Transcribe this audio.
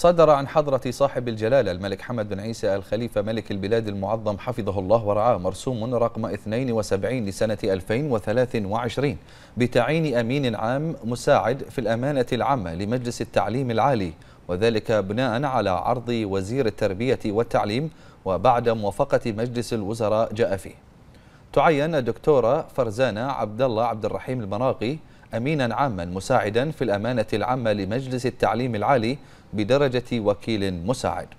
صدر عن حضرة صاحب الجلالة الملك حمد بن عيسى الخليفة ملك البلاد المعظم حفظه الله ورعاه مرسوم رقم 72 لسنة 2023 بتعيين أمين عام مساعد في الأمانة العامة لمجلس التعليم العالي وذلك بناء على عرض وزير التربية والتعليم وبعد موافقة مجلس الوزراء جاء فيه تعين الدكتورة فرزانة عبد الله عبد الرحيم المراقي أمينا عاما مساعدا في الأمانة العامة لمجلس التعليم العالي بدرجة وكيل مساعد